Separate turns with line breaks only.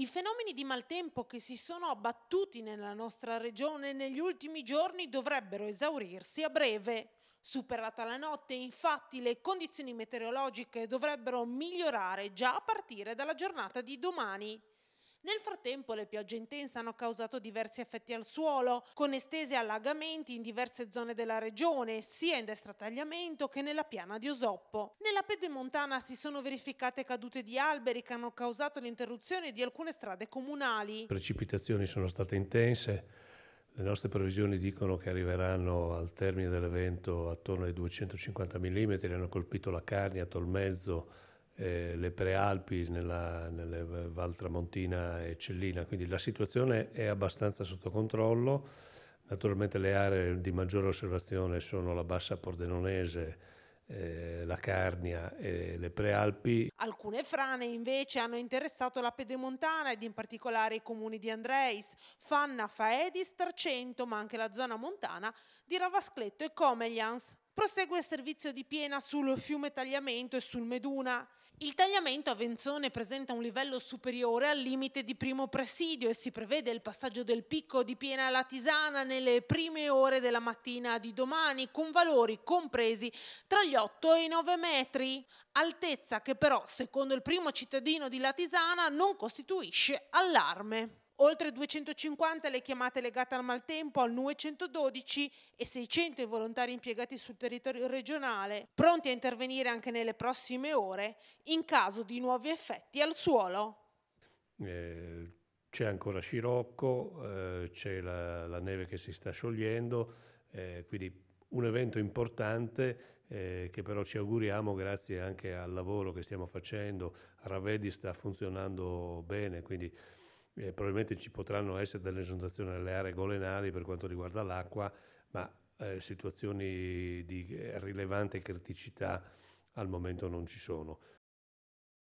I fenomeni di maltempo che si sono abbattuti nella nostra regione negli ultimi giorni dovrebbero esaurirsi a breve. Superata la notte, infatti, le condizioni meteorologiche dovrebbero migliorare già a partire dalla giornata di domani. Nel frattempo le piogge intense hanno causato diversi effetti al suolo, con estese allagamenti in diverse zone della regione, sia in destra tagliamento che nella piana di Osoppo. Nella pedemontana si sono verificate cadute di alberi che hanno causato l'interruzione di alcune strade comunali. Le
precipitazioni sono state intense. Le nostre previsioni dicono che arriveranno al termine dell'evento attorno ai 250 mm, hanno colpito la Carnia, Tolmezzo, eh, le prealpi, nella, nelle Val Tramontina e Cellina, quindi la situazione è abbastanza sotto controllo. Naturalmente le aree di maggiore osservazione sono la bassa pordenonese, eh, la Carnia e le Prealpi.
Alcune frane invece hanno interessato la pedemontana ed in particolare i comuni di Andreis, Fanna, Faedis, Starcento, ma anche la zona montana di Ravascletto e Comeglians. Prosegue il servizio di piena sul fiume Tagliamento e sul Meduna. Il tagliamento a Venzone presenta un livello superiore al limite di primo presidio e si prevede il passaggio del picco di piena Latisana nelle prime ore della mattina di domani, con valori compresi tra gli 8 e i 9 metri, altezza che però, secondo il primo cittadino di Latisana, non costituisce allarme oltre 250 le chiamate legate al maltempo al 912 e 600 i volontari impiegati sul territorio regionale, pronti a intervenire anche nelle prossime ore in caso di nuovi effetti al suolo.
Eh, c'è ancora scirocco, eh, c'è la, la, neve che si sta sciogliendo, eh, quindi un evento importante eh, che però ci auguriamo grazie anche al lavoro che stiamo facendo. Ravedi sta funzionando bene, quindi eh, probabilmente ci potranno essere delle esondazioni nelle aree golenali per quanto riguarda l'acqua, ma eh, situazioni di eh, rilevante criticità al momento non ci sono.